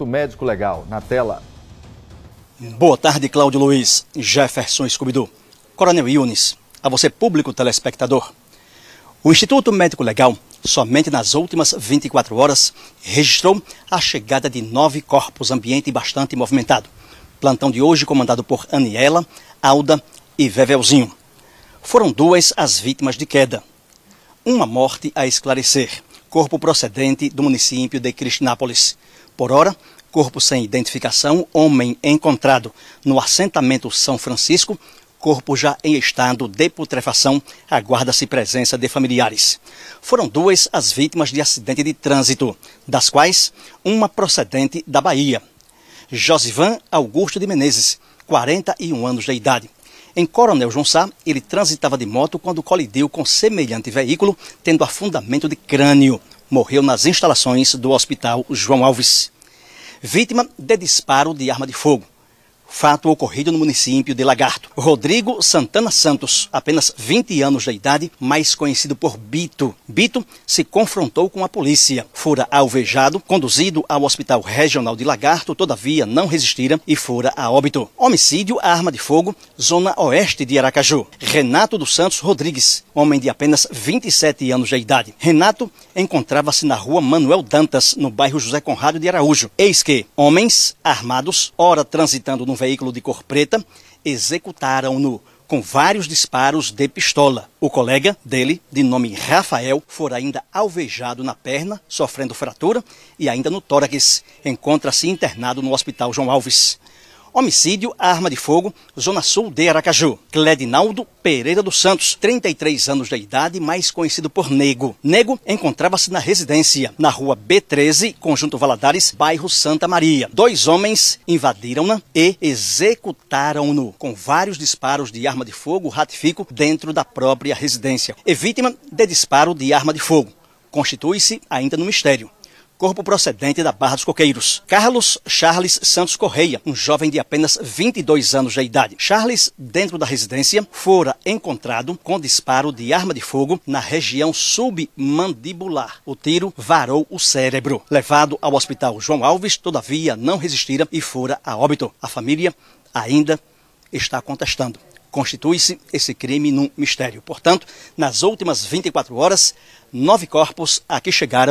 Instituto Médico Legal. Na tela. Boa tarde, Cláudio Luiz, Jefferson Scoobidu, Coronel Yunis, a você público telespectador. O Instituto Médico Legal, somente nas últimas 24 horas, registrou a chegada de nove corpos ambiente bastante movimentado. Plantão de hoje comandado por Aniela, Alda e Vevelzinho. Foram duas as vítimas de queda. Uma morte a esclarecer corpo procedente do município de Cristinápolis. Por hora, corpo sem identificação, homem encontrado no assentamento São Francisco, corpo já em estado de putrefação, aguarda-se presença de familiares. Foram duas as vítimas de acidente de trânsito, das quais uma procedente da Bahia. Josivan Augusto de Menezes, 41 anos de idade em Coronel Junçá, ele transitava de moto quando colidiu com semelhante veículo, tendo afundamento de crânio. Morreu nas instalações do Hospital João Alves. Vítima de disparo de arma de fogo fato ocorrido no município de Lagarto. Rodrigo Santana Santos, apenas 20 anos de idade, mais conhecido por Bito. Bito se confrontou com a polícia, fora alvejado, conduzido ao Hospital Regional de Lagarto, todavia não resistira e fora a óbito. Homicídio à arma de fogo, zona oeste de Aracaju. Renato dos Santos Rodrigues, homem de apenas 27 anos de idade. Renato encontrava-se na rua Manuel Dantas, no bairro José Conrado de Araújo. Eis que homens armados, ora transitando no veículo de cor preta, executaram-no com vários disparos de pistola. O colega dele, de nome Rafael, foi ainda alvejado na perna, sofrendo fratura, e ainda no tórax, encontra-se internado no Hospital João Alves. Homicídio, arma de fogo, Zona Sul de Aracaju. Cledinaldo Pereira dos Santos, 33 anos de idade, mais conhecido por Nego. Nego encontrava-se na residência, na rua B13, Conjunto Valadares, bairro Santa Maria. Dois homens invadiram-na e executaram-no com vários disparos de arma de fogo, ratifico, dentro da própria residência. É vítima de disparo de arma de fogo. Constitui-se ainda no mistério corpo procedente da Barra dos Coqueiros. Carlos Charles Santos Correia, um jovem de apenas 22 anos de idade. Charles, dentro da residência, fora encontrado com disparo de arma de fogo na região submandibular. O tiro varou o cérebro. Levado ao hospital João Alves, todavia não resistira e fora a óbito. A família ainda está contestando. Constitui-se esse crime num mistério. Portanto, nas últimas 24 horas, nove corpos aqui chegaram.